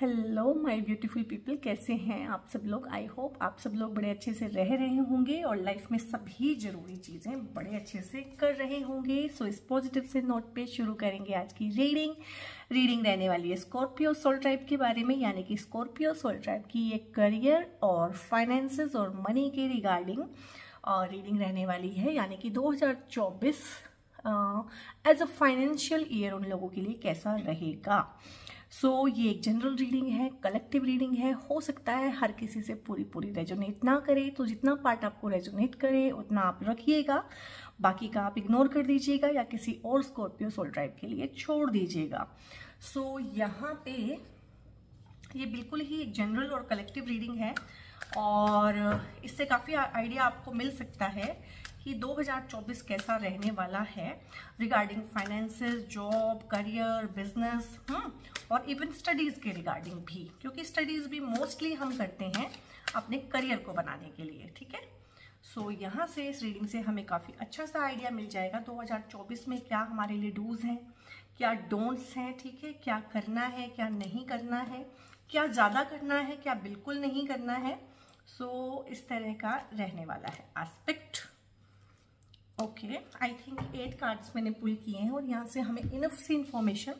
Hello my beautiful people कैसे हैं आप सब लोग आई होप आप सब लोग बड़े अच्छे से रह रहे होंगे और लाइफ में सभी ज़रूरी चीज़ें बड़े अच्छे से कर रहे होंगे सो इस पॉजिटिव से नोट पे शुरू करेंगे आज की रीडिंग रीडिंग रहने वाली है स्कॉर्पियो सोल ट्राइब के बारे में यानी कि स्कॉर्पियो सोल ट्राइब की ये करियर और फाइनेंस और मनी के रिगार्डिंग रीडिंग रहने वाली है यानी कि दो एज अ फाइनेंशियल ईयर उन लोगों के लिए कैसा रहेगा सो so, ये एक जनरल रीडिंग है कलेक्टिव रीडिंग है हो सकता है हर किसी से पूरी पूरी रेजोनेट ना करे तो जितना पार्ट आपको रेजोनेट करे उतना आप रखिएगा बाकी का आप इग्नोर कर दीजिएगा या किसी और स्कॉर्पियो सोल ड्राइव के लिए छोड़ दीजिएगा सो so, यहाँ पे ये बिल्कुल ही एक जनरल और कलेक्टिव रीडिंग है और इससे काफ़ी आइडिया आपको मिल सकता है कि 2024 कैसा रहने वाला है regarding finances job career business और इवन स्टडीज़ के रिगार्डिंग भी क्योंकि स्टडीज़ भी मोस्टली हम करते हैं अपने करियर को बनाने के लिए ठीक है सो so, यहाँ से इस रीडिंग से हमें काफ़ी अच्छा सा आइडिया मिल जाएगा 2024 में क्या हमारे लिए डूज हैं क्या डोंट्स हैं ठीक है क्या करना है क्या नहीं करना है क्या ज़्यादा करना है क्या बिल्कुल नहीं करना है सो so, इस तरह का रहने वाला है aspect okay I think eight cards मैंने पुल किए हैं और यहाँ से हमें इनफ सी इन्फॉर्मेशन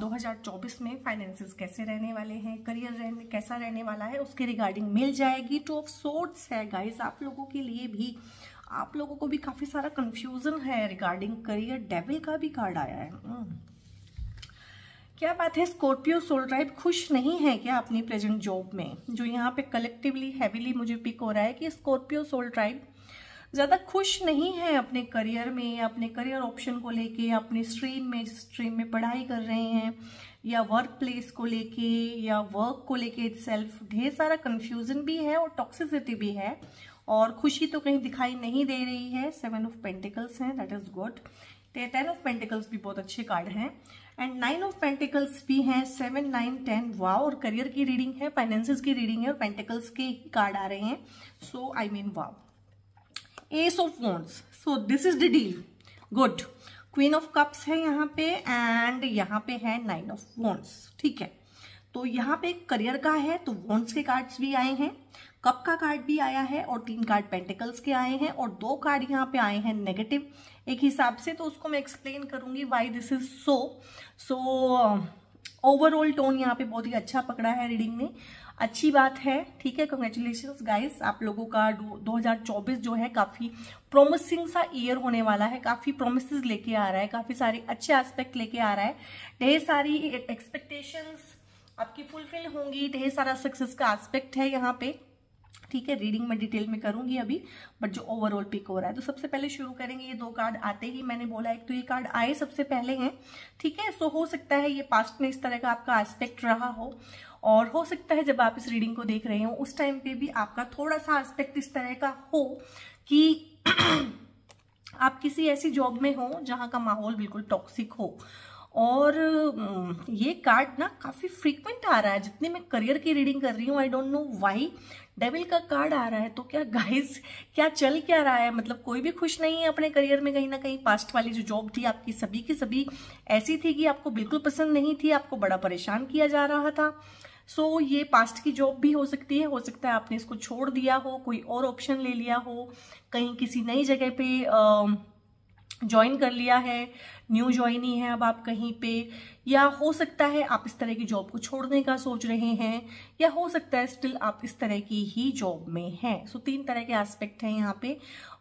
दो हज़ार चौबीस में फाइनेंसिस कैसे रहने वाले हैं करियर रहने कैसा रहने वाला है उसके रिगार्डिंग मिल जाएगी टू ऑफ सोर्ट्स है गाइज आप लोगों के लिए भी आप लोगों को भी काफ़ी सारा कन्फ्यूज़न है रिगार्डिंग करियर डेविल का भी कार्ड आया है hmm. क्या बात है स्कॉर्पियो सोल ड्राइव खुश नहीं है क्या अपनी प्रेजेंट जॉब में जो यहाँ पे कलेक्टिवली हैवीली मुझे पिक हो रहा है कि स्कॉर्पियो सोल ड्राइव ज़्यादा खुश नहीं है अपने करियर में अपने करियर ऑप्शन को लेके अपने स्ट्रीम में स्ट्रीम में पढ़ाई कर रहे हैं या वर्क प्लेस को लेके या वर्क को लेके सेल्फ ढेर सारा कन्फ्यूजन भी है और टॉक्सिसिटी भी है और खुशी तो कहीं दिखाई नहीं दे रही है सेवन ऑफ पेंटिकल्स हैं that is good ten of pentacles भी बहुत अच्छे कार्ड हैं एंड नाइन ऑफ पेंटिकल्स भी हैं सेवन नाइन टेन वाव और करियर की रीडिंग है फाइनेंसिस की रीडिंग है और पेंटिकल्स के कार्ड आ रहे हैं so I mean wow ace of wands so this is the deal good queen of cups है यहाँ पे एंड यहाँ पे है नाइन ऑफ वॉन्ट्स ठीक है तो यहाँ पे करियर का है तो वॉन्ट्स के कार्ड्स भी आए हैं कप का कार्ड भी आया है और तीन कार्ड पेंटिकल्स के आए हैं और दो कार्ड यहाँ पे आए हैं नेगेटिव एक हिसाब से तो उसको मैं एक्सप्लेन करूंगी why this is so so overall tone यहाँ पे बहुत ही अच्छा पकड़ा है रीडिंग ने अच्छी बात है ठीक है कंग्रेचुलेशन गाइस आप लोगों का 2024 जो है काफ़ी प्रोमिसिंग सा ईयर होने वाला है काफ़ी प्रोमिस लेके आ रहा है काफ़ी सारे अच्छे एस्पेक्ट लेके आ रहा है ढेर सारी एक्सपेक्टेशंस आपकी फुलफिल होंगी ढेर सारा सक्सेस का एस्पेक्ट है यहाँ पे ठीक है रीडिंग मैं डिटेल में करूंगी अभी बट जो ओवरऑल पिक हो रहा है तो सबसे पहले शुरू करेंगे ये दो कार्ड आते ही मैंने बोला एक तो ये कार्ड आए सबसे पहले हैं ठीक है सो हो सकता है ये पास्ट में इस तरह का आपका एस्पेक्ट रहा हो और हो सकता है जब आप इस रीडिंग को देख रहे हो उस टाइम पे भी आपका थोड़ा सा एस्पेक्ट इस तरह का हो कि आप किसी ऐसी जॉब में हो जहाँ का माहौल बिल्कुल टॉक्सिक हो और हम्म, ये कार्ड ना काफ़ी फ्रीक्वेंट आ रहा है जितने मैं करियर की रीडिंग कर रही हूँ I don't know why devil का कार्ड आ रहा है तो क्या गाइस क्या चल क्या रहा है मतलब कोई भी खुश नहीं है अपने करियर में कहीं ना कहीं पास्ट वाली जो जॉब थी आपकी सभी की सभी ऐसी थी कि आपको बिल्कुल पसंद नहीं थी आपको बड़ा परेशान किया जा रहा था सो so, ये पास्ट की जॉब भी हो सकती है हो सकता है आपने इसको छोड़ दिया हो कोई और ऑप्शन ले लिया हो कहीं किसी नई जगह पे ज्वाइन कर लिया है न्यू ज्वाइन ही है अब आप कहीं पे या हो सकता है आप इस तरह की जॉब को छोड़ने का सोच रहे हैं या हो सकता है स्टिल आप इस तरह की ही जॉब में हैं सो so, तीन तरह के एस्पेक्ट हैं यहाँ पे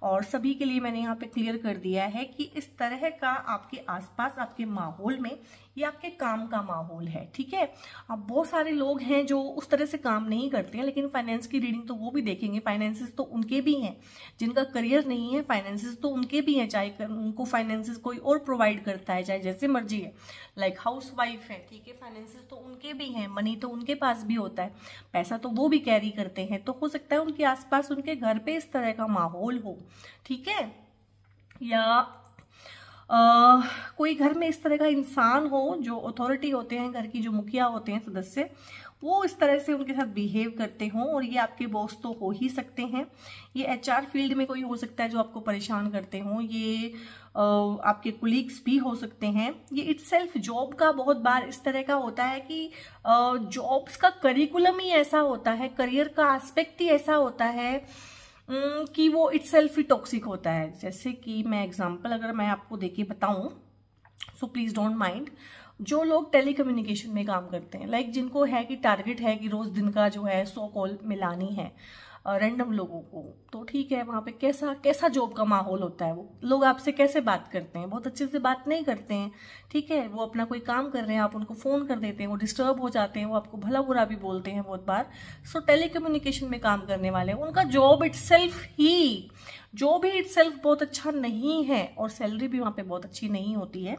और सभी के लिए मैंने यहाँ पे क्लियर कर दिया है कि इस तरह का आपके आसपास आपके माहौल में ये आपके काम का माहौल है ठीक है अब बहुत सारे लोग हैं जो उस तरह से काम नहीं करते हैं लेकिन फाइनेंस की रीडिंग तो वो भी देखेंगे फाइनेंसिस तो उनके भी हैं जिनका करियर नहीं है फाइनेंसिस तो उनके भी हैं चाहे उनको फाइनेंसिस कोई और प्रोवाइड करता है चाहे जैसे मर्जी है like like house house wife ठीक है फाइनेंसिस तो उनके भी हैं मनी तो उनके पास भी होता है पैसा तो वो भी कैरी करते हैं तो हो सकता है उनके आसपास उनके घर पे इस तरह का माहौल हो ठीक है या आ, कोई घर में इस तरह का इंसान हो जो अथॉरिटी होते हैं घर की जो मुखिया होते हैं सदस्य वो इस तरह से उनके साथ बिहेव करते हों और ये आपके बॉस तो हो ही सकते हैं ये एचआर फील्ड में कोई हो सकता है जो आपको परेशान करते हों ये आपके कुलीग्स भी हो सकते हैं ये इट्स सेल्फ जॉब का बहुत बार इस तरह का होता है कि जॉब्स का करिकुलम ही ऐसा होता है करियर का आस्पेक्ट ही ऐसा होता है कि वो इट्स सेल्फ ही टॉक्सिक होता है जैसे कि मैं एग्जाम्पल अगर मैं आपको देके बताऊं सो प्लीज़ डोंट माइंड जो लोग टेलीकम्युनिकेशन में काम करते हैं लाइक जिनको है कि टारगेट है कि रोज़ दिन का जो है सो कॉल मिलानी है रैंडम लोगों को तो ठीक है वहाँ पे कैसा कैसा जॉब का माहौल होता है वो लोग आपसे कैसे बात करते हैं बहुत अच्छे से बात नहीं करते हैं ठीक है वो अपना कोई काम कर रहे हैं आप उनको फ़ोन कर देते हैं वो डिस्टर्ब हो जाते हैं वो आपको भला बुरा भी बोलते हैं बहुत बार सो टेली में काम करने वाले उनका जॉब इट ही जो भी इट बहुत अच्छा नहीं है और सैलरी भी वहाँ पे बहुत अच्छी नहीं होती है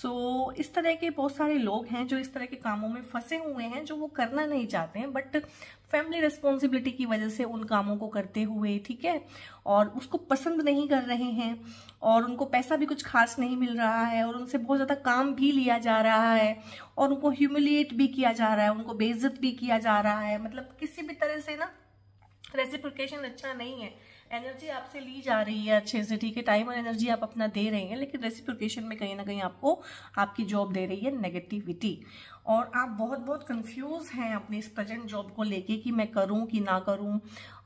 सो so, इस तरह के बहुत सारे लोग हैं जो इस तरह के कामों में फंसे हुए हैं जो वो करना नहीं चाहते हैं बट फैमिली रिस्पॉन्सिबिलिटी की वजह से उन कामों को करते हुए ठीक है और उसको पसंद नहीं कर रहे हैं और उनको पैसा भी कुछ खास नहीं मिल रहा है और उनसे बहुत ज़्यादा काम भी लिया जा रहा है और उनको ह्यूमिलिएट भी किया जा रहा है उनको बेइज्जत भी किया जा रहा है मतलब किसी भी तरह से ना रेसिप्रिकेशन अच्छा नहीं है एनर्जी आपसे ली जा रही है अच्छे से ठीक है टाइम और एनर्जी आप अपना दे रहे हैं लेकिन रेसिप्रोकेशन में कहीं ना कहीं आपको आपकी जॉब दे रही है नेगेटिविटी और आप बहुत बहुत कंफ्यूज हैं अपने इस प्रेजेंट जॉब को लेके कि मैं करूं कि ना करूं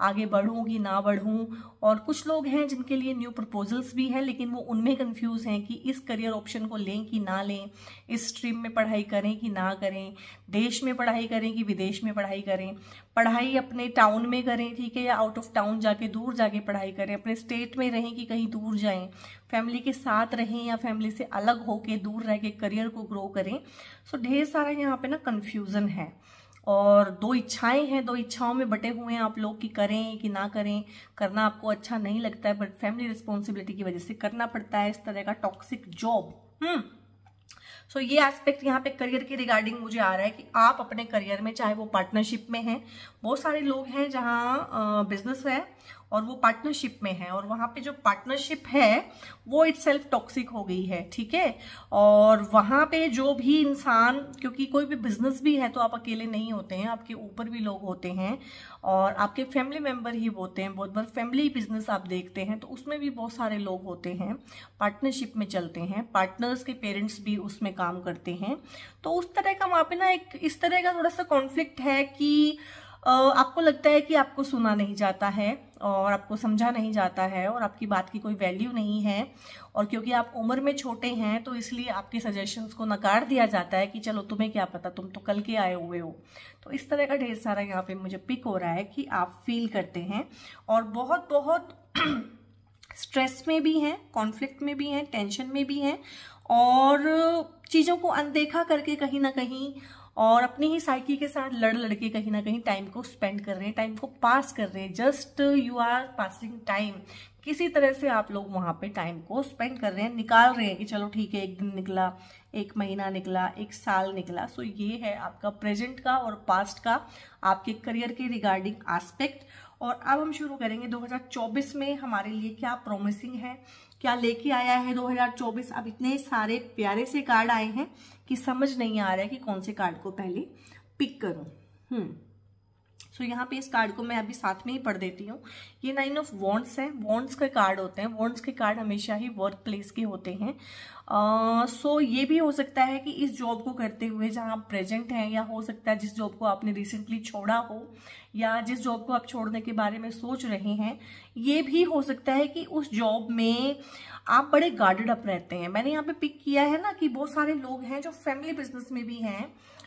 आगे बढ़ूं कि ना बढ़ूं और कुछ लोग हैं जिनके लिए न्यू प्रपोजल्स भी हैं लेकिन वो उनमें कंफ्यूज हैं कि इस करियर ऑप्शन को लें कि ना लें इस स्ट्रीम में पढ़ाई करें कि ना करें देश में पढ़ाई करें कि विदेश में पढ़ाई करें पढ़ाई अपने टाउन में करें ठीक है या आउट ऑफ टाउन जाके दूर जाके पढ़ाई करें अपने स्टेट में रहें कि कहीं दूर जाएं फैमिली के साथ रहें या फैमिली से अलग होके दूर रह के करियर को ग्रो करें सो ढेर सारा यहाँ पे ना कन्फ्यूज़न है और दो इच्छाएं हैं दो इच्छाओं में बटे हुए हैं आप लोग कि करें कि ना करें करना आपको अच्छा नहीं लगता है बट फैमिली रिस्पॉन्सिबिलिटी की वजह से करना पड़ता है इस तरह का टॉक्सिक जॉब हम्म सो ये एस्पेक्ट यहाँ पे करियर के रिगार्डिंग मुझे आ रहा है कि आप अपने करियर में चाहे वो पार्टनरशिप में हैं बहुत सारे लोग हैं जहाँ बिजनेस है और वो पार्टनरशिप में है और वहाँ पे जो पार्टनरशिप है वो इट सेल्फ टॉक्सिक हो गई है ठीक है और वहाँ पे जो भी इंसान क्योंकि कोई भी बिजनेस भी है तो आप अकेले नहीं होते हैं आपके ऊपर भी लोग होते हैं और आपके फैमिली मेम्बर ही होते हैं बहुत बार फैमिली बिजनेस आप देखते हैं तो उसमें भी बहुत सारे लोग होते हैं पार्टनरशिप में चलते हैं पार्टनर्स के पेरेंट्स भी उसमें काम करते हैं तो उस तरह का वहाँ पर ना एक इस तरह का थोड़ा सा कॉन्फ्लिक्ट है कि आपको लगता है कि आपको सुना नहीं जाता है और आपको समझा नहीं जाता है और आपकी बात की कोई वैल्यू नहीं है और क्योंकि आप उम्र में छोटे हैं तो इसलिए आपके सजेशंस को नकार दिया जाता है कि चलो तुम्हें क्या पता तुम तो कल के आए हुए हो तो इस तरह का ढेर सारा यहाँ पे मुझे पिक हो रहा है कि आप फील करते हैं और बहुत बहुत स्ट्रेस में भी हैं कॉन्फ्लिक्ट में भी हैं टेंशन में भी हैं और चीज़ों को अनदेखा करके कहीं ना कहीं और अपनी ही साइकी के साथ लड़ लड़के कहीं ना कहीं टाइम को स्पेंड कर रहे हैं टाइम को पास कर रहे हैं just you are passing time किसी तरह से आप लोग वहाँ पे टाइम को स्पेंड कर रहे हैं निकाल रहे हैं कि चलो ठीक है एक दिन निकला एक महीना निकला एक साल निकला सो ये है आपका प्रेजेंट का और पास्ट का आपके करियर के रिगार्डिंग आस्पेक्ट और अब हम शुरू करेंगे 2024 में हमारे लिए क्या प्रोमिसिंग है क्या लेके आया है 2024 अब इतने सारे प्यारे से कार्ड आए हैं कि समझ नहीं आ रहा है कि कौन से कार्ड को पहले पिक करूं हम्म सो so, यहाँ पे इस कार्ड को मैं अभी साथ में ही पढ़ देती हूँ ये नाइन ऑफ वॉन्ट्स है वॉन्ट्स के कार्ड होते हैं वॉन्ट्स के कार्ड हमेशा ही वर्क प्लेस के होते हैं सो uh, so, ये भी हो सकता है कि इस जॉब को करते हुए जहाँ आप प्रेजेंट हैं या हो सकता है जिस जॉब को आपने रिसेंटली छोड़ा हो या जिस जॉब को आप छोड़ने के बारे में सोच रहे हैं ये भी हो सकता है कि उस जॉब में आप बड़े गार्डेड अप रहते हैं मैंने यहाँ पे पिक किया है ना कि बहुत सारे लोग हैं जो फैमिली बिजनेस में भी हैं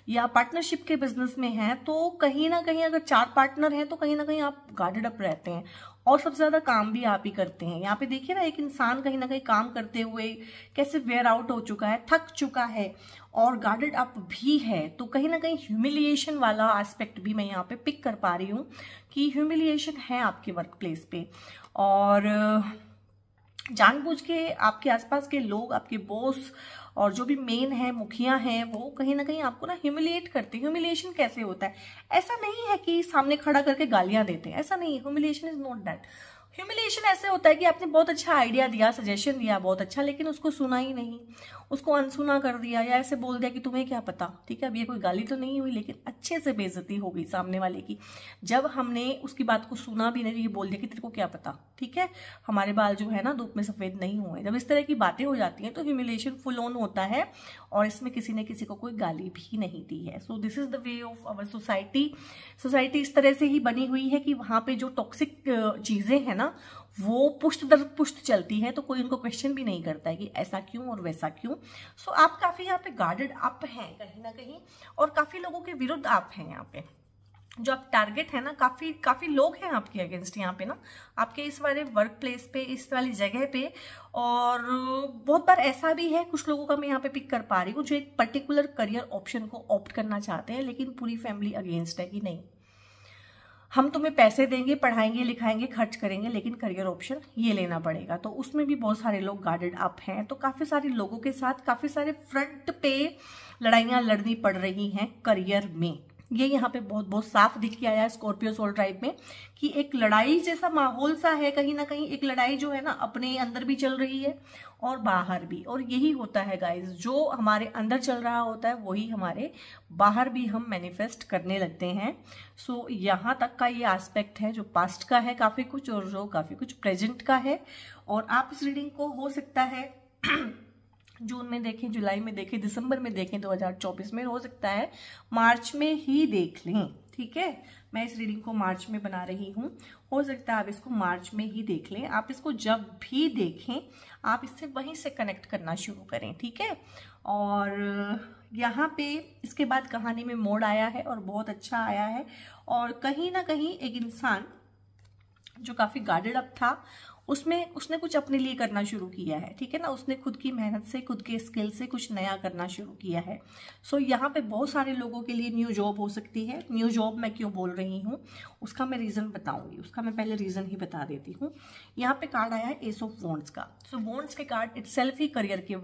या पार्टनरशिप के बिजनेस में हैं तो कहीं ना कहीं अगर चार पार्टनर हैं तो कहीं ना कहीं आप गार्डेड अप रहते हैं और सबसे ज्यादा काम भी आप ही करते हैं यहाँ पे देखिए ना एक इंसान कहीं ना कहीं काम करते हुए कैसे वेयर आउट हो चुका है थक चुका है और गार्डेड अप भी है तो कहीं ना कहीं ह्यूमिलिएशन वाला एस्पेक्ट भी मैं यहाँ पे पिक कर पा रही हूँ कि ह्यूमिलिएशन है आपके वर्क प्लेस पे और जानबूझ के आपके आसपास के लोग आपके बॉस और जो भी मेन है मुखिया हैं वो कहीं ना कहीं आपको ना ह्यूमिलिएट करते ह्यूमिलिएशन कैसे होता है ऐसा नहीं है कि सामने खड़ा करके गालियां देते हैं ऐसा नहीं humiliation is not that humiliation ऐसे होता है कि आपने बहुत अच्छा आइडिया दिया सजेशन दिया बहुत अच्छा लेकिन उसको सुना ही नहीं उसको अनसुना कर दिया या ऐसे बोल दिया कि तुम्हें क्या पता ठीक है अब ये कोई गाली तो नहीं हुई लेकिन अच्छे से बेजती हो गई सामने वाले की जब हमने उसकी बात को सुना भी नहीं तो ये बोल दिया कि तेरे को क्या पता ठीक है हमारे बाल जो है ना धूप में सफ़ेद नहीं हुए जब इस तरह की बातें हो जाती हैं तो ह्यूमिलेशन फुल ऑन होता है और इसमें किसी ने किसी को कोई गाली भी नहीं दी है so this is the way of our society society इस तरह से ही बनी हुई है कि वहां पे जो टॉक्सिक चीज़ें हैं ना वो पुष्ट दर पुष्ट चलती है तो कोई उनको क्वेश्चन भी नहीं करता है कि ऐसा क्यों और वैसा क्यों सो आप काफ़ी यहाँ पे गार्डेड अप हैं कहीं ना कहीं और काफ़ी लोगों के विरुद्ध आप हैं यहाँ पे जो आप टारगेट है ना काफ़ी काफ़ी लोग हैं आपके अगेंस्ट यहाँ पे ना आपके इस वाले वर्क प्लेस पे इस वाली जगह पे और बहुत बार ऐसा भी है कुछ लोगों का मैं यहाँ पे पिक कर पा रही हूँ जो एक पर्टिकुलर करियर ऑप्शन को ऑप्ट करना चाहते हैं लेकिन पूरी फैमिली अगेंस्ट है कि नहीं हम तुम्हें पैसे देंगे पढ़ाएंगे लिखाएंगे खर्च करेंगे लेकिन करियर ऑप्शन ये लेना पड़ेगा तो उसमें भी बहुत सारे लोग गार्डेड अप हैं तो काफ़ी सारे लोगों के साथ काफ़ी सारे फ्रंट पे लड़ाइयाँ लड़नी पड़ रही हैं करियर में ये यहाँ पे बहुत बहुत साफ दिख के आया है स्कॉर्पियो सोल ड्राइव में कि एक लड़ाई जैसा माहौल सा है कहीं ना कहीं एक लड़ाई जो है ना अपने अंदर भी चल रही है और बाहर भी और यही होता है गाइज जो हमारे अंदर चल रहा होता है वही हमारे बाहर भी हम मैनिफेस्ट करने लगते हैं सो so, यहाँ तक का ये आस्पेक्ट है जो पास्ट का है काफ़ी कुछ और जो काफ़ी कुछ प्रेजेंट का है और आप इस रीडिंग को हो सकता है जून में देखें जुलाई में देखें दिसंबर में देखें 2024 में हो सकता है मार्च में ही देख लें ठीक है मैं इस रीडिंग को मार्च में बना रही हूँ हो सकता है आप इसको मार्च में ही देख लें आप इसको जब भी देखें आप इससे वहीं से कनेक्ट करना शुरू करें ठीक है और यहाँ पे इसके बाद कहानी में मोड़ आया है और बहुत अच्छा आया है और कहीं ना कहीं एक इंसान जो काफ़ी गार्डेड अप था उसमें उसने कुछ अपने लिए करना शुरू किया है ठीक है ना उसने खुद की मेहनत से खुद के स्किल से कुछ नया करना शुरू किया है सो so, यहाँ पे बहुत सारे लोगों के लिए न्यू जॉब हो सकती है न्यू जॉब मैं क्यों बोल रही हूँ उसका मैं रीज़न बताऊँगी उसका मैं पहले रीज़न ही बता देती हूँ यहाँ पे कार्ड आया है एस ऑफ वॉन्ट्स का सो so, वॉन्ट्स के कार्ड इट ही करियर के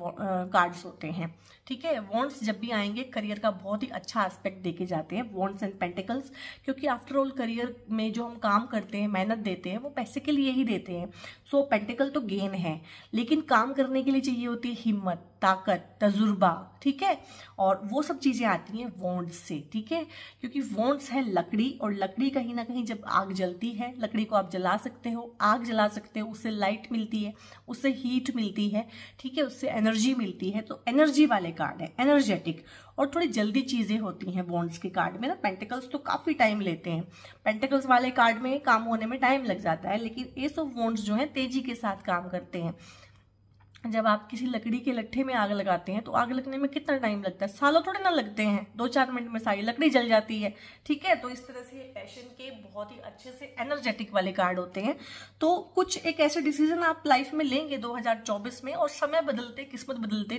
कार्ड्स होते हैं ठीक है वॉन्ट्स जब भी आएंगे करियर का बहुत ही अच्छा एस्पेक्ट देखे जाते हैं वॉन्ट्स एंड पेंटिकल्स क्योंकि आफ्टर ऑल करियर में जो हम काम करते हैं मेहनत देते हैं वो पैसे के लिए ही देते हैं सो so, पेंटिकल तो गेन है लेकिन काम करने के लिए चाहिए होती है हिम्मत ताकत तजुर्बा ठीक है और वो सब चीज़ें आती हैं वोंड्स से ठीक है क्योंकि वोंड्स है लकड़ी और लकड़ी कहीं ना कहीं जब आग जलती है लकड़ी को आप जला सकते हो आग जला सकते हो उससे लाइट मिलती है उससे हीट मिलती है ठीक है उससे एनर्जी मिलती है तो एनर्जी वाले कार्ड है एनर्जेटिक और थोड़ी जल्दी चीज़ें होती हैं बॉन्ड्स के कार्ड में ना पेंटिकल्स तो काफ़ी टाइम लेते हैं पेंटिकल्स वाले कार्ड में काम होने में टाइम लग जाता है लेकिन एस ऑफ बॉन्ड्स जो है तेजी के साथ काम करते हैं जब आप किसी लकड़ी के लट्ठे में आग लगाते हैं तो आग लगने में कितना टाइम लगता है सालों थोड़े ना लगते हैं दो चार मिनट में सारी लकड़ी जल जाती है ठीक है तो इस तरह से ये पैशन के बहुत ही अच्छे से एनर्जेटिक वाले कार्ड होते हैं तो कुछ एक ऐसे डिसीजन आप लाइफ में लेंगे 2024 में और समय बदलते किस्मत बदलते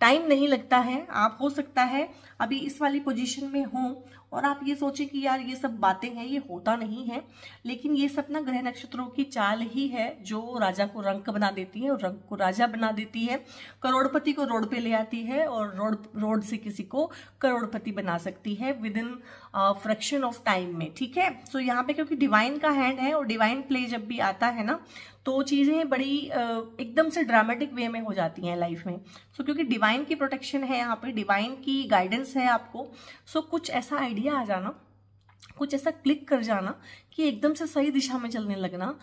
टाइम नहीं लगता है आप हो सकता है अभी इस वाली पोजिशन में हों और आप ये सोचें कि यार ये सब बातें हैं ये होता नहीं है लेकिन ये सब ना ग्रह नक्षत्रों की चाल ही है जो राजा को रंग बना देती है और रंग को राजा बना देती है करोड़पति को रोड पे ले आती है और रोड रोड से किसी को करोड़पति बना सकती है within fraction of time में ठीक है सो so, यहाँ पे क्योंकि डिवाइन का हैंड है और डिवाइन प्ले जब भी आता है ना तो चीज़ें बड़ी एकदम से ड्रामेटिक वे में हो जाती हैं लाइफ में सो so, क्योंकि डिवाइन की प्रोटेक्शन है यहाँ पे डिवाइन की गाइडेंस है आपको सो so, कुछ ऐसा आइडिया आ जाना कुछ ऐसा क्लिक कर जाना कि एकदम से सही दिशा में चलने लगना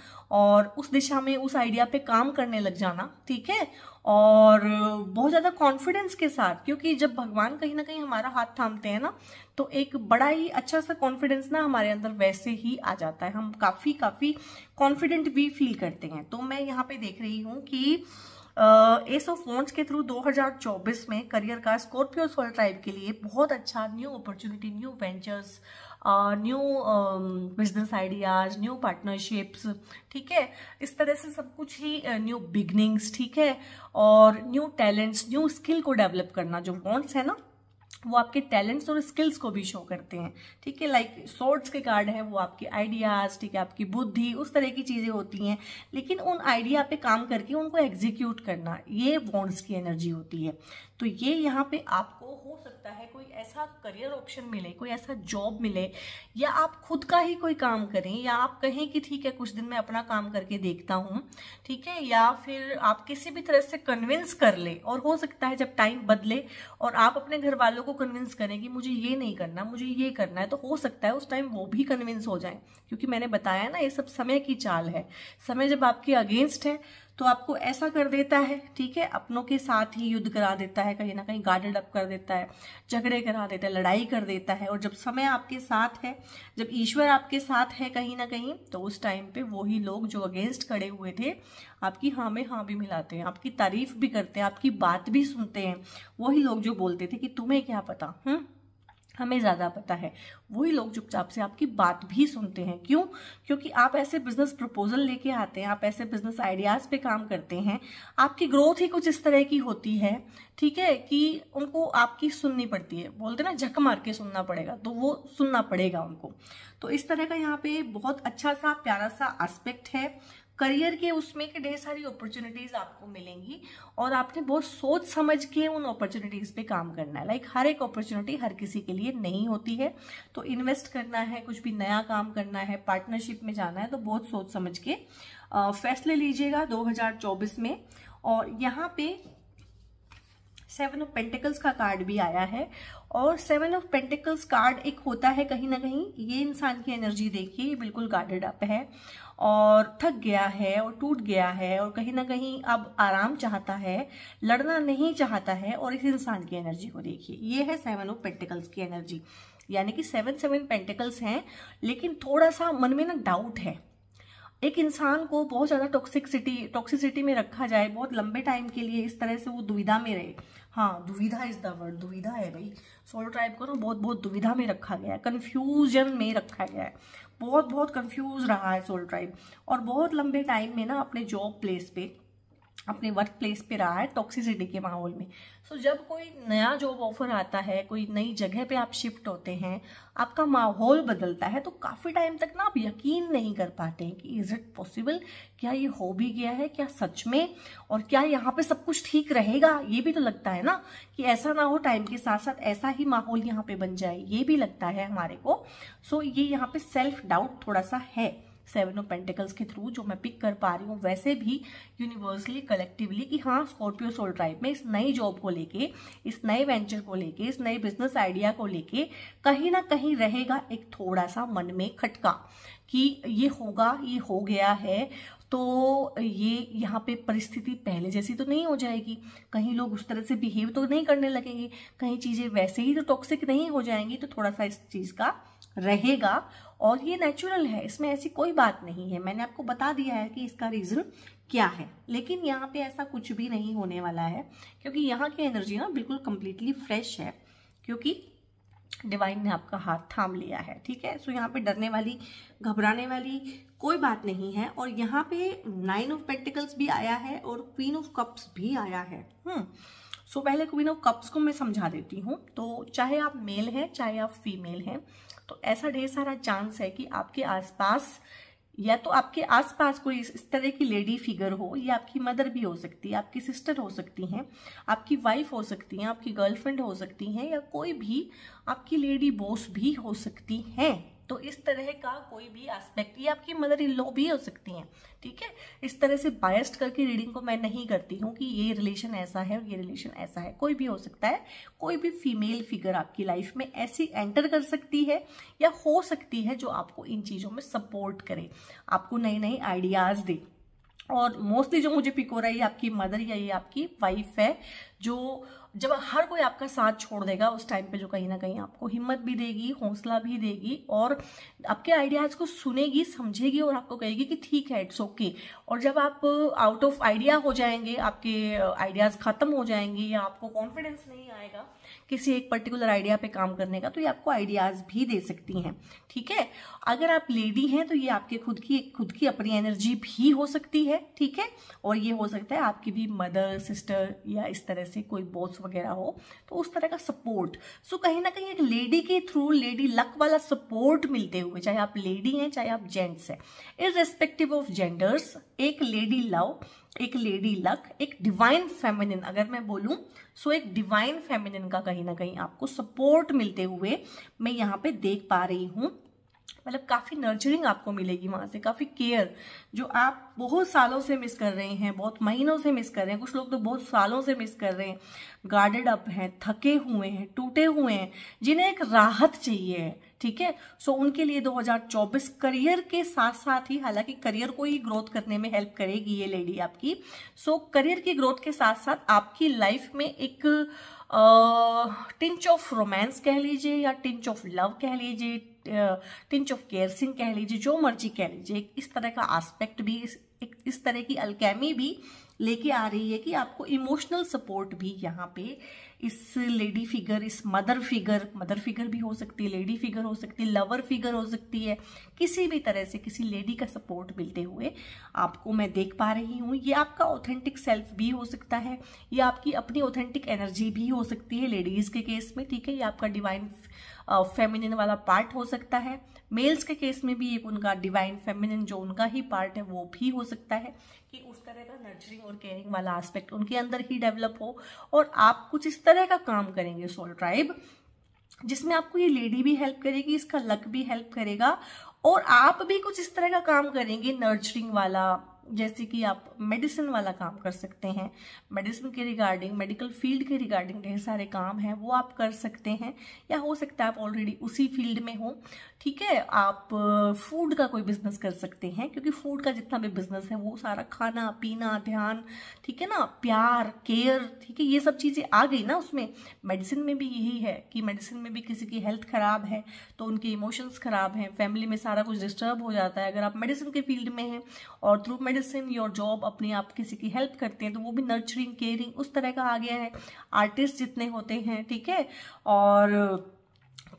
और उस दिशा में उस आइडिया पे काम करने लग जाना ठीक है और बहुत ज़्यादा कॉन्फिडेंस के साथ क्योंकि जब भगवान कहीं ना कहीं हमारा हाथ थामते हैं ना तो एक बड़ा ही अच्छा सा कॉन्फिडेंस ना हमारे अंदर वैसे ही आ जाता है हम काफ़ी काफ़ी कॉन्फिडेंट भी फील करते हैं तो मैं यहाँ पे देख रही हूँ कि एस ऑफ फोन्स के थ्रू 2024 में करियर का स्कॉर्पियो सोल ट्राइब के लिए बहुत अच्छा new opportunity new ventures new business ideas new partnerships ठीक है इस तरह से सब कुछ ही न्यू uh, बिगनिंग्स ठीक है और न्यू टैलेंट्स न्यू स्किल को डेवलप करना जो वॉन्ट्स है ना वो आपके टैलेंट्स और स्किल्स को भी शो करते हैं ठीक है लाइक सोर्ट्स के कार्ड है वो आपके आइडियाज़ ठीक है आपकी बुद्धि उस तरह की चीज़ें होती हैं लेकिन उन आइडिया पे काम करके उनको एग्जीक्यूट करना ये वॉन्ट्स की एनर्जी होती है तो ये यहाँ पे आपको हो सकता है कोई ऐसा करियर ऑप्शन मिले कोई ऐसा जॉब मिले या आप खुद का ही कोई काम करें या आप कहें कि ठीक है कुछ दिन मैं अपना काम करके देखता हूँ ठीक है या फिर आप किसी भी तरह से कन्विंस कर ले और हो सकता है जब टाइम बदले और आप अपने घर वालों को कन्विंस करें कि मुझे ये नहीं करना मुझे ये करना है तो हो सकता है उस टाइम वो भी कन्विंस हो जाए क्योंकि मैंने बताया ना ये सब समय की चाल है समय जब आपके अगेंस्ट है तो आपको ऐसा कर देता है ठीक है अपनों के साथ ही युद्ध करा देता है कहीं ना कहीं गार्डेड अप कर देता है झगड़े करा देता है लड़ाई कर देता है और जब समय आपके साथ है जब ईश्वर आपके साथ है कहीं ना कहीं तो उस टाइम पे वही लोग जो अगेंस्ट खड़े हुए थे आपकी हाँ में हाँ भी मिलाते हैं आपकी तारीफ भी करते हैं आपकी बात भी सुनते हैं वही लोग जो बोलते थे कि तुम्हें क्या पता हुँ? हम्म? हमें ज़्यादा पता है वही लोग चुपचाप से आपकी बात भी सुनते हैं क्यों क्योंकि आप ऐसे बिजनेस प्रपोजल लेके आते हैं आप ऐसे बिजनेस आइडियाज़ पे काम करते हैं आपकी ग्रोथ ही कुछ इस तरह की होती है ठीक है कि उनको आपकी सुननी पड़ती है बोलते ना झक मार के सुनना पड़ेगा तो वो सुनना पड़ेगा उनको तो इस तरह का यहाँ पे बहुत अच्छा सा प्यारा सा एस्पेक्ट है करियर के उसमें के ढेर सारी अपॉर्चुनिटीज़ आपको मिलेंगी और आपने बहुत सोच समझ के उन अपॉर्चुनिटीज़ पे काम करना है लाइक like, हर एक अपॉर्चुनिटी हर किसी के लिए नहीं होती है तो इन्वेस्ट करना है कुछ भी नया काम करना है पार्टनरशिप में जाना है तो बहुत सोच समझ के फैसले लीजिएगा 2024 में और यहाँ पे सेवन ऑफ पेंटिकल्स का कार्ड भी आया है और सेवन ऑफ पेंटिकल्स कार्ड एक होता है कहीं ना कहीं ये इंसान की एनर्जी देखिए बिल्कुल गार्डेड अप है और थक गया है और टूट गया है और कहीं ना कहीं अब आराम चाहता है लड़ना नहीं चाहता है और इस इंसान की एनर्जी को देखिए ये है सेवन ऑफ पेंटिकल्स की एनर्जी यानी कि सेवन सेवन पेंटिकल्स हैं लेकिन थोड़ा सा मन में ना डाउट है एक इंसान को बहुत ज़्यादा टॉक्सिकसिटी टॉक्सिसिटी में रखा जाए बहुत लंबे टाइम के लिए इस तरह से वो दुविधा में रहे हाँ दुविधा इज द वर्ड दुविधा है भाई सोलो ट्राइब को ना बहुत बहुत दुविधा में रखा गया है कन्फ्यूजन में रखा गया है बहुत बहुत कंफ्यूज रहा है सोल ट्राइब और बहुत लंबे टाइम में ना अपने जॉब प्लेस पे अपने वर्क प्लेस पे रहा है टॉक्सिसिटी के माहौल में सो so, जब कोई नया जॉब ऑफर आता है कोई नई जगह पे आप शिफ्ट होते हैं आपका माहौल बदलता है तो काफ़ी टाइम तक ना आप यकीन नहीं कर पाते हैं कि इज़ इट पॉसिबल क्या ये हो भी गया है क्या सच में और क्या यहाँ पे सब कुछ ठीक रहेगा ये भी तो लगता है ना कि ऐसा ना हो टाइम के साथ साथ ऐसा ही माहौल यहाँ पे बन जाए ये भी लगता है हमारे को सो so, ये यहाँ पे सेल्फ डाउट थोड़ा सा है सेवन ऑफ पेंटिकल्स के थ्रू जो मैं पिक कर पा रही हूँ वैसे भी यूनिवर्सली कलेक्टिवली कि हाँ स्कॉर्पियो सोल ट्राइब में इस नई जॉब को लेके इस नए वेंचर को लेके इस नए बिजनेस आइडिया को लेके कहीं ना कहीं रहेगा एक थोड़ा सा मन में खटका कि ये होगा ये हो गया है तो ये यहाँ पे परिस्थिति पहले जैसी तो नहीं हो जाएगी कहीं लोग उस तरह से बिहेव तो नहीं करने लगेंगे कहीं चीज़ें वैसे ही तो टॉक्सिक नहीं हो जाएंगी तो थोड़ा सा इस चीज़ का रहेगा और ये नेचुरल है इसमें ऐसी कोई बात नहीं है मैंने आपको बता दिया है कि इसका रीज़न क्या है लेकिन यहाँ पे ऐसा कुछ भी नहीं होने वाला है क्योंकि यहाँ की एनर्जी ना बिल्कुल कम्प्लीटली फ्रेश है क्योंकि डिवाइन ने आपका हाथ थाम लिया है ठीक है सो यहाँ पे डरने वाली घबराने वाली कोई बात नहीं है और यहाँ पे नाइन ऑफ पेंटिकल्स भी आया है और क्वीन ऑफ कप्स भी आया है हम्म सो so, पहले क्वीन ऑफ कप्स को मैं समझा देती हूँ तो चाहे आप मेल हैं चाहे आप फीमेल हैं तो ऐसा ढेर सारा चांस है कि आपके आसपास या तो आपके आसपास कोई इस तरह की लेडी फिगर हो या आपकी मदर भी हो सकती है आपकी सिस्टर हो सकती हैं आपकी वाइफ हो सकती हैं आपकी गर्लफ्रेंड हो सकती हैं या कोई भी आपकी लेडी बॉस भी हो सकती हैं तो इस तरह का कोई भी एस्पेक्ट ये आपकी मदर इन लॉ भी हो सकती हैं ठीक है थीके? इस तरह से बायस्ड करके रीडिंग को मैं नहीं करती हूँ कि ये रिलेशन ऐसा है और ये रिलेशन ऐसा है कोई भी हो सकता है कोई भी फीमेल फिगर आपकी लाइफ में ऐसी एंटर कर सकती है या हो सकती है जो आपको इन चीज़ों में सपोर्ट करे आपको नए नए आइडियाज़ दे और मोस्टली जो मुझे पिक हो रहा है ये आपकी मदर या ये आपकी वाइफ है जो जब हर कोई आपका साथ छोड़ देगा उस टाइम पे जो कहीं ना कहीं आपको हिम्मत भी देगी हौसला भी देगी और आपके आइडियाज़ को सुनेगी समझेगी और आपको कहेगी कि ठीक है इट्स ओके okay. और जब आप आउट ऑफ आइडिया हो जाएंगे आपके आइडियाज़ ख़त्म हो जाएंगे या आपको कॉन्फिडेंस नहीं आएगा किसी एक पर्टिकुलर आइडिया पे काम करने का तो ये आपको आइडियाज़ भी दे सकती हैं ठीक है अगर आप लेडी हैं तो ये आपके खुद की खुद की अपनी एनर्जी भी हो सकती है ठीक है और ये हो सकता है आपकी भी मदर सिस्टर या इस तरह जैसे कोई बॉस वगैरह हो तो उस तरह का सपोर्ट सो कहीं ना कहीं एक लेडी के थ्रू लेडी लक वाला सपोर्ट मिलते हुए चाहे आप लेडी हैं चाहे आप जेंट्स हैं इज रेस्पेक्टिव ऑफ जेंडर्स एक लेडी लव एक लेडी लक एक डिवाइन फेमिनिन अगर मैं बोलूं सो एक डिवाइन फेमिनिन का कहीं ना कहीं आपको सपोर्ट मिलते हुए मैं यहाँ पे देख पा रही हूँ मतलब काफ़ी नर्चरिंग आपको मिलेगी वहाँ से काफ़ी केयर जो आप बहुत सालों से मिस कर रहे हैं बहुत महीनों से मिस कर रहे हैं कुछ लोग तो बहुत सालों से मिस कर रहे हैं गार्डेड अप हैं थके हुए हैं टूटे हुए हैं जिन्हें एक राहत चाहिए ठीक है सो उनके लिए 2024 करियर के साथ साथ ही हालांकि करियर को ही ग्रोथ करने में हेल्प करेगी ये लेडी आपकी सो करियर की ग्रोथ के साथ साथ आपकी लाइफ में एक टिंच ऑफ रोमांस कह लीजिए या टिंच ऑफ लव कह लीजिए टिंच ऑफ केयरसिन कह लीजिए जो मर्जी कह लीजिए इस तरह का आस्पेक्ट भी इस, एक इस तरह की अल्केमी भी लेके आ रही है कि आपको इमोशनल सपोर्ट भी यहाँ पे इस लेडी फिगर इस मदर फिगर मदर फिगर भी हो सकती है लेडी फिगर हो सकती है लवर फिगर हो सकती है किसी भी तरह से किसी लेडी का सपोर्ट मिलते हुए आपको मैं देख पा रही हूँ ये आपका ऑथेंटिक सेल्फ भी हो सकता है ये आपकी अपनी ऑथेंटिक एनर्जी भी हो सकती है लेडीज़ के केस में ठीक है ये आपका डिवाइन फेमिनिन वाला पार्ट हो सकता है मेल्स के केस में भी एक उनका डिवाइन फेमिनिन जो उनका ही पार्ट है वो भी हो सकता है कि उस तरह का नर्चरिंग और केयरिंग वाला आस्पेक्ट उनके अंदर ही डेवलप हो और आप कुछ इस तरह का काम करेंगे सोल ट्राइब जिसमें आपको ये लेडी भी हेल्प करेगी इसका लक भी हेल्प करेगा और आप भी कुछ इस तरह का काम करेंगे नर्चरिंग वाला जैसे कि आप मेडिसिन वाला काम कर सकते हैं मेडिसिन के रिगार्डिंग मेडिकल फील्ड के रिगार्डिंग ढेर सारे काम हैं वो आप कर सकते हैं या हो सकता है आप ऑलरेडी उसी फील्ड में हो ठीक है आप फूड का कोई बिजनेस कर सकते हैं क्योंकि फूड का जितना भी बिजनेस है वो सारा खाना पीना ध्यान ठीक है ना प्यार केयर ठीक है ये सब चीज़ें आ गई ना उसमें मेडिसिन में भी यही है कि मेडिसिन में भी किसी की हेल्थ ख़राब है तो उनके इमोशंस ख़राब हैं फैमिली में सारा कुछ डिस्टर्ब हो जाता है अगर आप मेडिसिन के फील्ड में हैं और थ्रू मेडिसिन योर जॉब अपने आप किसी की हेल्प करते हैं तो वो भी नर्चरिंग केयरिंग उस तरह का आ गया है आर्टिस्ट जितने होते हैं ठीक है और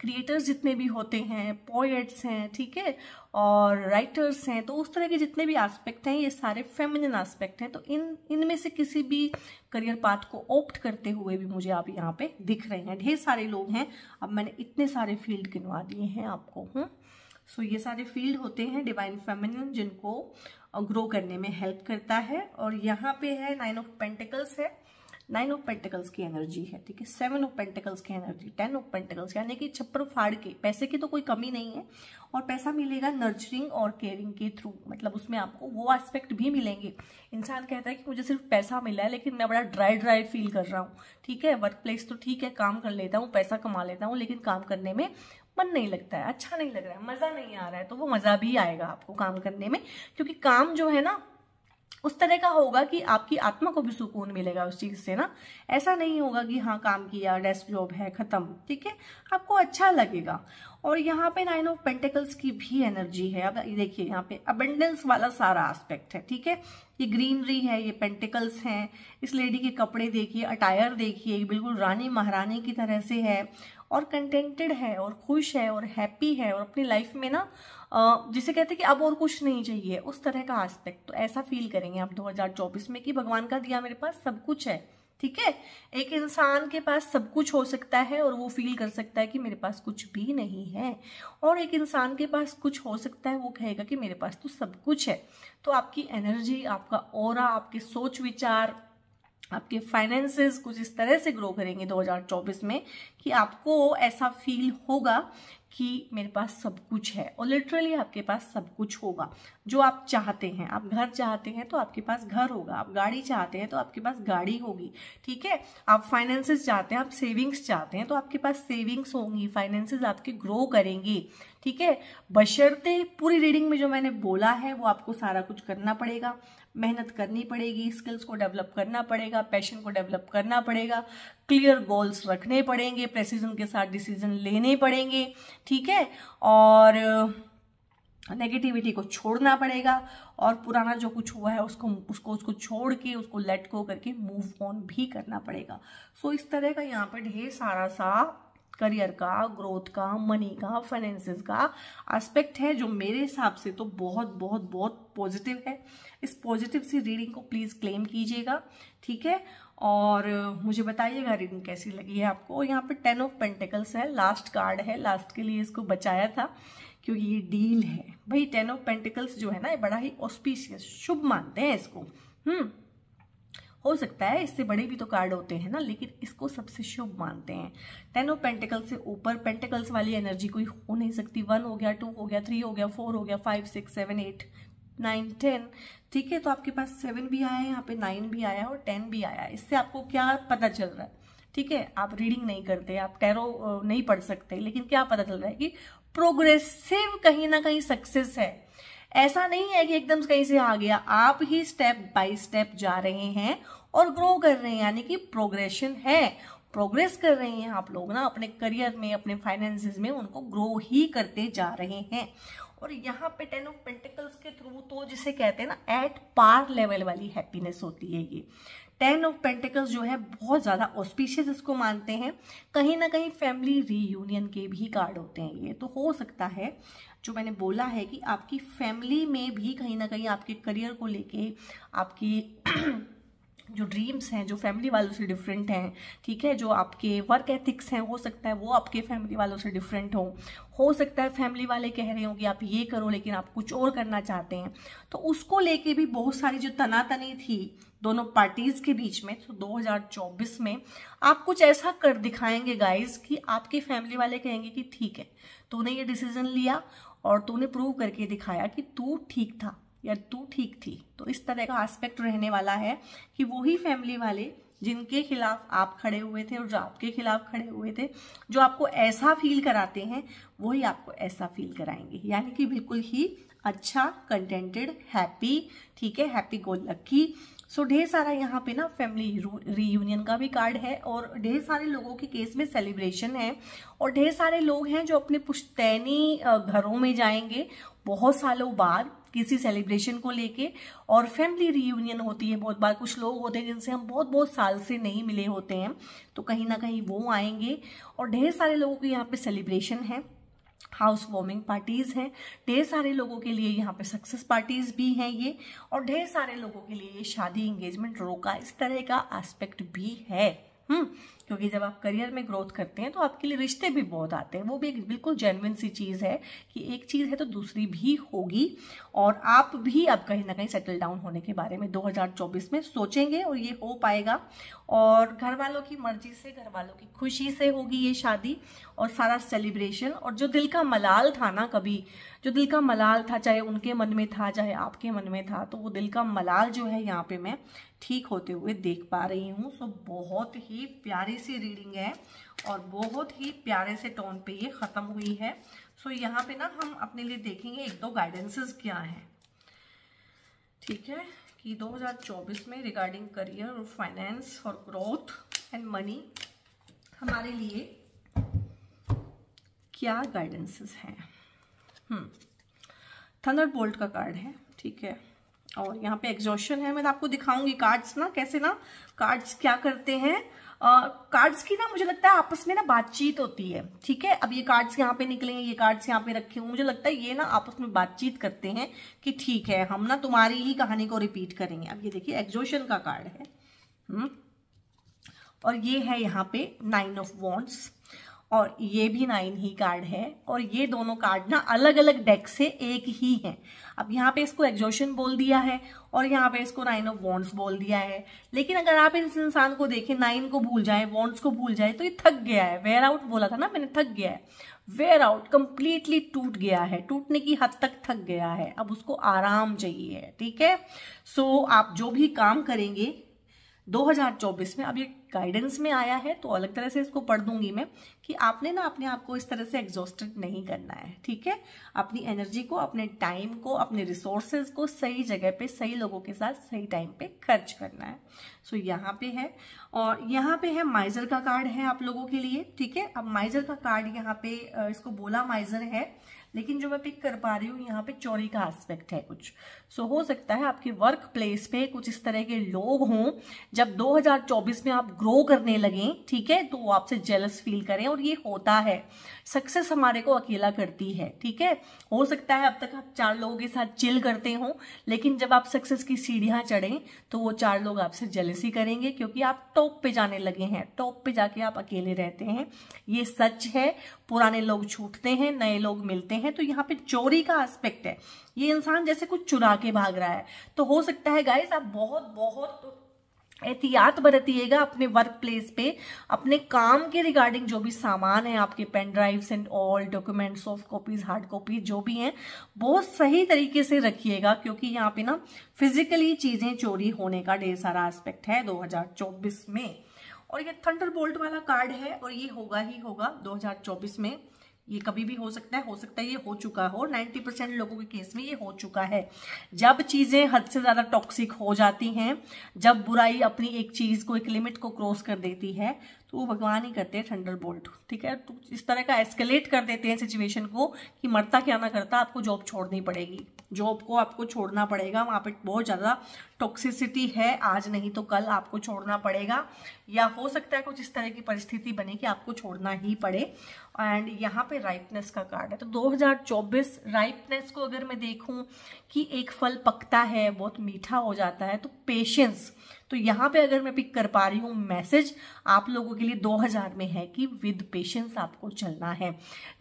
क्रिएटर्स जितने भी होते हैं पोएट्स हैं ठीक है और राइटर्स हैं तो उस तरह के जितने भी एस्पेक्ट हैं ये सारे फेमिनिन एस्पेक्ट हैं तो इन इनमें से किसी भी करियर पाथ को ऑप्ट करते हुए भी मुझे आप यहाँ पे दिख रहे हैं ढेर सारे लोग हैं अब मैंने इतने सारे फील्ड गिनवा दिए हैं आपको हूँ हम्म? सो so, ये सारे फील्ड होते हैं डिवाइन फेमिनिन जिनको ग्रो करने में हेल्प करता है और यहाँ पे है नाइन ऑफ पेंटिकल्स है नाइन ऑफ पेंटिकल्स की एनर्जी है ठीक है सेवन ऑफ पेंटिकल्स की एनर्जी टेन ऑफ पेंटिकल्स यानी कि छप्पर फाड़ के पैसे की तो कोई कमी नहीं है और पैसा मिलेगा नर्चरिंग और केयरिंग के थ्रू मतलब उसमें आपको वो एस्पेक्ट भी मिलेंगे इंसान कहता है कि मुझे सिर्फ पैसा मिला है लेकिन मैं बड़ा ड्राई ड्राई फील कर रहा हूँ ठीक है वर्क प्लेस तो ठीक है काम कर लेता हूँ पैसा कमा लेता हूँ लेकिन काम करने में मन नहीं लगता है अच्छा नहीं लग रहा है मज़ा नहीं आ रहा है तो वो मज़ा भी आएगा आपको काम करने में क्योंकि काम जो है ना उस तरह का होगा कि आपकी आत्मा को भी सुकून मिलेगा उस चीज़ से ना ऐसा नहीं होगा कि हाँ काम किया डेस्क जॉब है ख़त्म ठीक है आपको अच्छा लगेगा और यहाँ पे नाइन ऑफ पेंटिकल्स की भी एनर्जी है अब देखिए यहाँ पे अबेंडेंस वाला सारा एस्पेक्ट है ठीक है ये ग्रीनरी है ये पेंटिकल्स हैं इस लेडी के कपड़े देखिए अटायर देखिए बिल्कुल रानी महारानी की तरह से है और कंटेंटेड है और खुश है और हैप्पी है और अपनी लाइफ में ना जिसे कहते हैं कि अब और कुछ नहीं चाहिए उस तरह का आस्पेक्ट तो ऐसा फील करेंगे आप 2024 में कि भगवान का दिया मेरे पास सब कुछ है ठीक है एक इंसान के पास सब कुछ हो सकता है और वो फील कर सकता है कि मेरे पास कुछ भी नहीं है और एक इंसान के पास कुछ हो सकता है वो कहेगा कि मेरे पास तो सब कुछ है तो आपकी एनर्जी आपका और आपके सोच विचार आपके फाइनेंसेस कुछ इस तरह से ग्रो करेंगे 2024 में कि आपको ऐसा फील होगा कि मेरे पास सब कुछ है और लिटरली आपके पास सब कुछ होगा जो आप चाहते हैं आप घर चाहते हैं तो आपके पास घर होगा आप गाड़ी चाहते हैं तो आपके पास गाड़ी होगी ठीक है आप फाइनेंसेस चाहते हैं आप सेविंग्स चाहते हैं तो आपके पास सेविंग्स होंगी फाइनेंसेस आपके ग्रो करेंगी ठीक है बशर्ते पूरी रीडिंग में जो मैंने बोला है वो आपको सारा कुछ करना पड़ेगा मेहनत करनी पड़ेगी स्किल्स को डेवलप करना पड़ेगा पैशन को डेवलप करना पड़ेगा क्लियर गोल्स रखने पड़ेंगे प्रेसिजन के साथ डिसीजन लेने पड़ेंगे ठीक है और नेगेटिविटी को छोड़ना पड़ेगा और पुराना जो कुछ हुआ है उसको उसको उसको छोड़ के उसको लेट को करके मूव ऑन भी करना पड़ेगा सो so, इस तरह का यहाँ पर ढेर सारा सा करियर का ग्रोथ का मनी का फाइनेंसिस का एस्पेक्ट है जो मेरे हिसाब से तो बहुत बहुत बहुत पॉजिटिव है इस पॉजिटिव सी रीडिंग को प्लीज़ क्लेम कीजिएगा ठीक है और मुझे बताइएगा रीडिंग कैसी लगी है आपको यहाँ पे टेन ऑफ पेंटिकल्स है लास्ट कार्ड है लास्ट के लिए इसको बचाया था क्योंकि ये डील है भाई टेन ऑफ पेंटिकल्स जो है ना ये बड़ा ही ऑस्पिशियस शुभ मानते हैं इसको हम्म हो सकता है इससे बड़े भी तो कार्ड होते हैं ना लेकिन इसको सबसे शुभ मानते हैं टेन ऑफ पेंटिकल से ऊपर पेंटिकल्स वाली एनर्जी कोई हो नहीं सकती वन हो गया टू हो गया थ्री हो गया फोर हो गया five six seven eight nine ten ठीक है तो आपके पास सेवन भी आया है यहाँ पे नाइन भी आया और टेन भी आया है इससे आपको क्या पता चल रहा है ठीक है आप रीडिंग नहीं करते आप टैरो नहीं पढ़ सकते लेकिन क्या पता चल रहा है कि प्रोग्रेसिव कहीं ना कहीं सक्सेस है ऐसा नहीं है कि एकदम कहीं से आ गया आप ही स्टेप बाय स्टेप जा रहे हैं और ग्रो कर रहे हैं यानी कि प्रोग्रेशन है प्रोग्रेस कर रहे हैं आप लोग ना अपने करियर में अपने फाइनेंसिस में उनको ग्रो ही करते जा रहे हैं और यहाँ पे टेन ऑफ पेंटिकल्स के थ्रू तो जिसे कहते हैं ना एट पार लेवल वाली हैप्पीनेस होती है ये टेन ऑफ पेंटिकल्स जो है बहुत ज़्यादा ऑस्पिशियस इसको मानते हैं कहीं ना कहीं फैमिली रीयूनियन के भी कार्ड होते हैं ये तो हो सकता है जो मैंने बोला है कि आपकी फैमिली में भी कहीं ना कहीं आपके करियर को लेके आपकी जो ड्रीम्स हैं जो फैमिली वालों से डिफरेंट हैं ठीक है जो आपके वर्क एथिक्स हैं हो सकता है वो आपके फैमिली वालों से डिफरेंट हो हो सकता है फैमिली वाले कह रहे हो कि आप ये करो लेकिन आप कुछ और करना चाहते हैं तो उसको लेके भी बहुत सारी जो तनातनी थी दोनों पार्टीज के बीच में तो 2024 में आप कुछ ऐसा कर दिखाएंगे गाइज कि आपके फैमिली वाले कहेंगे कि ठीक है तूने ये डिसीजन लिया और तूने प्रूव करके दिखाया कि तू ठीक था या तू ठीक थी तो इस तरह का एस्पेक्ट रहने वाला है कि वही फैमिली वाले जिनके खिलाफ आप खड़े हुए थे और जो आपके खिलाफ खड़े हुए थे जो आपको ऐसा फील कराते हैं वही आपको ऐसा फील कराएंगे यानी कि बिल्कुल ही अच्छा कंटेंटेड हैप्पी ठीक है हैप्पी गोल लक्की सो so, ढेर सारा यहाँ पे ना फैमिली रीयूनियन का भी कार्ड है और ढेर सारे लोगों के केस में सेलिब्रेशन है और ढेर सारे लोग हैं जो अपने पुश्तैनी घरों में जाएंगे बहुत सालों बाद किसी सेलिब्रेशन को लेके और फैमिली रीयूनियन होती है बहुत बार कुछ लोग होते हैं जिनसे हम बहुत बहुत साल से नहीं मिले होते हैं तो कहीं ना कहीं वो आएंगे और ढेर सारे लोगों के यहाँ पे सेलिब्रेशन है हाउस वार्मिंग पार्टीज है ढेर सारे लोगों के लिए यहाँ पे सक्सेस पार्टीज भी हैं ये और ढेर सारे लोगों के लिए ये शादी इंगेजमेंट रोका इस तरह का एस्पेक्ट भी है हम्म क्योंकि जब आप करियर में ग्रोथ करते हैं तो आपके लिए रिश्ते भी बहुत आते हैं वो भी एक बिल्कुल जेनविन सी चीज़ है कि एक चीज़ है तो दूसरी भी होगी और आप भी अब कहीं ना कहीं सेटल डाउन होने के बारे में 2024 में सोचेंगे और ये हो पाएगा और घर वालों की मर्जी से घर वालों की खुशी से होगी ये शादी और सारा सेलिब्रेशन और जो दिल का मलाल था ना कभी जो दिल का मलाल था चाहे उनके मन में था चाहे आपके मन में था तो वो दिल का मलाल जो है यहाँ पे मैं ठीक होते हुए देख पा रही हूँ सो बहुत ही प्यारी प्यारी सी रीडिंग है और बहुत ही प्यारे से टोन पे ये ख़त्म हुई है सो so, यहाँ पे ना हम अपने लिए देखेंगे एक दो गाइडेंसेस क्या हैं ठीक है कि 2024 में रिगार्डिंग करियर और फाइनेंस और ग्रोथ एंड मनी हमारे लिए क्या गाइडेंसेस हैं थंडर हम्म, बोल्ट का कार्ड है ठीक है और यहाँ पे एग्जॉशन है मैं आपको दिखाऊंगी कार्ड्स ना कैसे ना कार्ड्स क्या करते हैं कार्ड्स की ना मुझे लगता है आपस में ना बातचीत होती है ठीक है अब ये कार्ड्स यहाँ पे निकलेंगे ये कार्ड्स यहाँ पे रखे हुए मुझे लगता है ये ना आपस में बातचीत करते हैं कि ठीक है हम ना तुम्हारी ही कहानी को रिपीट करेंगे अब ये देखिए एग्जोशन का कार्ड है हुँ? हम्म। और ये है यहाँ पे नाइन ऑफ वॉन्ट्स और ये भी नाइन ही कार्ड है और ये दोनों कार्ड ना अलग अलग डेक से एक ही हैं अब यहाँ पे इसको एग्जोशन बोल दिया है और यहाँ पे इसको नाइन ऑफ वॉन्ट्स बोल दिया है लेकिन अगर आप इस इंसान को देखें नाइन को भूल जाए वॉन्ट्स को भूल जाए तो ये थक गया है वेयर आउट बोला था ना मैंने थक गया है वेयर आउट कंप्लीटली टूट गया है टूटने की हद तक थक गया है अब उसको आराम चाहिए ठीक है सो so, आप जो भी काम करेंगे 2024 में अब ये गाइडेंस में आया है तो अलग तरह से इसको पढ़ दूंगी मैं कि आपने ना अपने आप को इस तरह से एग्जॉस्टेड नहीं करना है ठीक है अपनी एनर्जी को अपने टाइम को अपने रिसोर्सेज को सही जगह पे सही लोगों के साथ सही टाइम पे खर्च करना है सो so, यहाँ पे है और यहाँ पे है माइजर का कार्ड है आप लोगों के लिए ठीक है अब माइजर का कार्ड यहाँ पे इसको बोला माइजर है लेकिन जो मैं पिक कर पा रही हूँ यहाँ पे चोरी का एस्पेक्ट है कुछ सो so, हो सकता है आपके वर्क प्लेस पे कुछ इस तरह के लोग हों जब 2024 में आप ग्रो करने लगें ठीक है तो वो आपसे जेलस फील करें और ये होता है सक्सेस हमारे को अकेला करती है ठीक है हो सकता है अब तक आप चार लोगों के साथ चिल करते हो लेकिन जब आप सक्सेस की सीढ़ियां चढ़ें तो वो चार लोग आपसे जेलसी करेंगे क्योंकि आप टॉप पे जाने लगे हैं टॉप पे जाके आप अकेले रहते हैं ये सच है पुराने लोग छूटते हैं नए लोग मिलते हैं तो यहाँ पे चोरी का एस्पेक्ट है ये इंसान जैसे कुछ चुरा के भाग रहा है तो हो सकता है गाइस आप बहुत बहुत एहतियात बरतिएगा अपने वर्क प्लेस पे अपने काम के रिगार्डिंग जो भी सामान है आपके pen drives and all document soft copies hard copies जो भी हैं बहुत सही तरीके से रखिएगा क्योंकि यहाँ पे ना फिजिकली चीजें चोरी होने का ढेर सारा एस्पेक्ट है 2024 में और ये थंडर बोल्ट वाला कार्ड है और ये होगा ही होगा दो में ये कभी भी हो सकता है हो सकता है ये हो चुका हो 90 परसेंट लोगों के केस में ये हो चुका है जब चीज़ें हद से ज़्यादा टॉक्सिक हो जाती हैं जब बुराई अपनी एक चीज़ को एक लिमिट को क्रॉस कर देती है तो वो भगवान ही करते हैं थंडर बोल्ट ठीक है तो इस तरह का एस्केलेट कर देते हैं सिचुएशन को कि मरता क्या ना करता आपको जॉब छोड़नी पड़ेगी जॉब को आपको छोड़ना पड़ेगा वहाँ पे बहुत ज़्यादा टॉक्सिसिटी है आज नहीं तो कल आपको छोड़ना पड़ेगा या हो सकता है कुछ इस तरह की परिस्थिति बने कि आपको छोड़ना ही पड़े एंड यहाँ पे राइपनेस का कार्ड है तो 2024 राइपनेस को अगर मैं देखूँ कि एक फल पकता है बहुत मीठा हो जाता है तो पेशेंस तो यहाँ पे अगर मैं पिक कर पा रही हूँ मैसेज आप लोगों के लिए 2000 में है कि विद पेशेंस आपको चलना है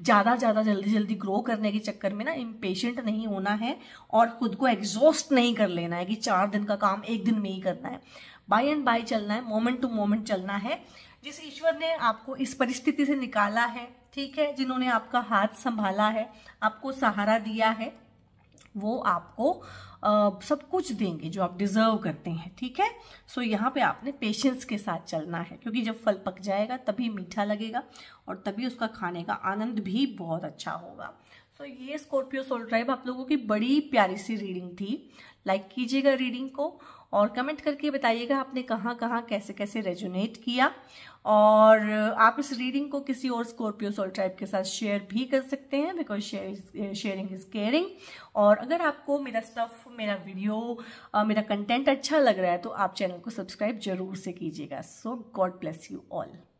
ज़्यादा ज़्यादा जल्दी जल्दी ग्रो करने के चक्कर में ना इम्पेशेंट नहीं होना है और खुद को एग्जॉस्ट नहीं कर लेना है कि चार दिन का काम एक दिन में ही करना है बाय एंड बाय चलना है मोमेंट टू मोमेंट चलना है जिस ईश्वर ने आपको इस परिस्थिति से निकाला है ठीक है जिन्होंने आपका हाथ संभाला है आपको सहारा दिया है वो आपको आ, सब कुछ देंगे जो आप डिजर्व करते हैं ठीक है सो so, यहाँ पे आपने पेशेंस के साथ चलना है क्योंकि जब फल पक जाएगा तभी मीठा लगेगा और तभी उसका खाने का आनंद भी बहुत अच्छा होगा सो so, ये स्कॉर्पियो सोल ट्राइब आप लोगों की बड़ी प्यारी सी रीडिंग थी लाइक कीजिएगा रीडिंग को और कमेंट करके बताइएगा आपने कहाँ कहाँ कैसे कैसे रेजुनेट किया और आप इस रीडिंग को किसी और स्कॉर्पियो सोल ट्राइब के साथ शेयर भी कर सकते हैं बिकॉज शेयरिंग इज केयरिंग और अगर आपको मेरा स्टफ मेरा वीडियो मेरा कंटेंट अच्छा लग रहा है तो आप चैनल को सब्सक्राइब जरूर से कीजिएगा so God bless you all